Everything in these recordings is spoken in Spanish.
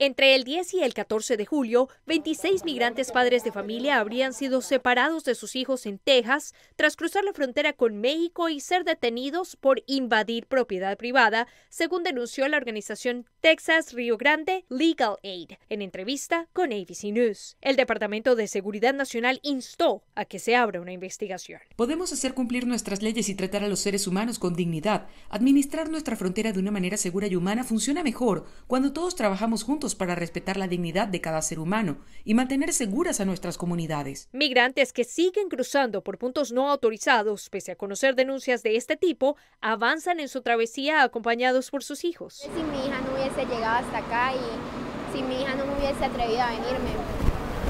Entre el 10 y el 14 de julio, 26 migrantes padres de familia habrían sido separados de sus hijos en Texas tras cruzar la frontera con México y ser detenidos por invadir propiedad privada, según denunció la organización Texas Rio Grande Legal Aid en entrevista con ABC News. El Departamento de Seguridad Nacional instó a que se abra una investigación. Podemos hacer cumplir nuestras leyes y tratar a los seres humanos con dignidad. Administrar nuestra frontera de una manera segura y humana funciona mejor cuando todos trabajamos juntos para respetar la dignidad de cada ser humano y mantener seguras a nuestras comunidades. Migrantes que siguen cruzando por puntos no autorizados, pese a conocer denuncias de este tipo, avanzan en su travesía acompañados por sus hijos. Si mi hija no hubiese llegado hasta acá y si mi hija no hubiese atrevido a venirme,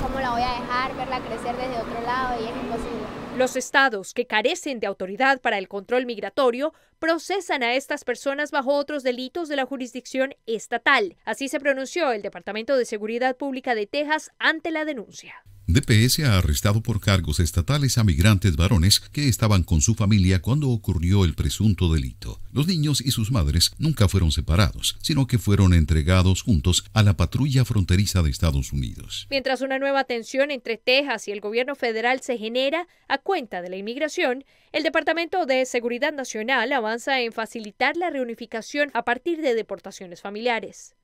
¿Cómo la voy a dejar, verla crecer desde otro lado? Y es imposible. Los estados que carecen de autoridad para el control migratorio procesan a estas personas bajo otros delitos de la jurisdicción estatal. Así se pronunció el Departamento de Seguridad Pública de Texas ante la denuncia. DPS ha arrestado por cargos estatales a migrantes varones que estaban con su familia cuando ocurrió el presunto delito. Los niños y sus madres nunca fueron separados, sino que fueron entregados juntos a la patrulla fronteriza de Estados Unidos. Mientras una nueva tensión entre Texas y el gobierno federal se genera a cuenta de la inmigración, el Departamento de Seguridad Nacional avanza en facilitar la reunificación a partir de deportaciones familiares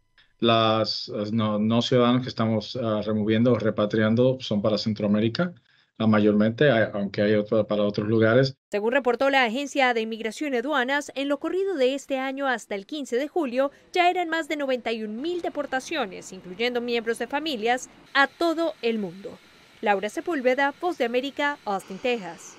las no, ciudadanos que estamos ah, removiendo o repatriando son para Centroamérica mayormente, aunque hay para otros lugares. Según reportó la Agencia de Inmigración y Aduanas, en lo corrido de este año hasta el 15 de julio ya eran más de 91 mil deportaciones, incluyendo miembros de familias, a todo el mundo. Laura Sepúlveda, Voz de América, Austin, Texas.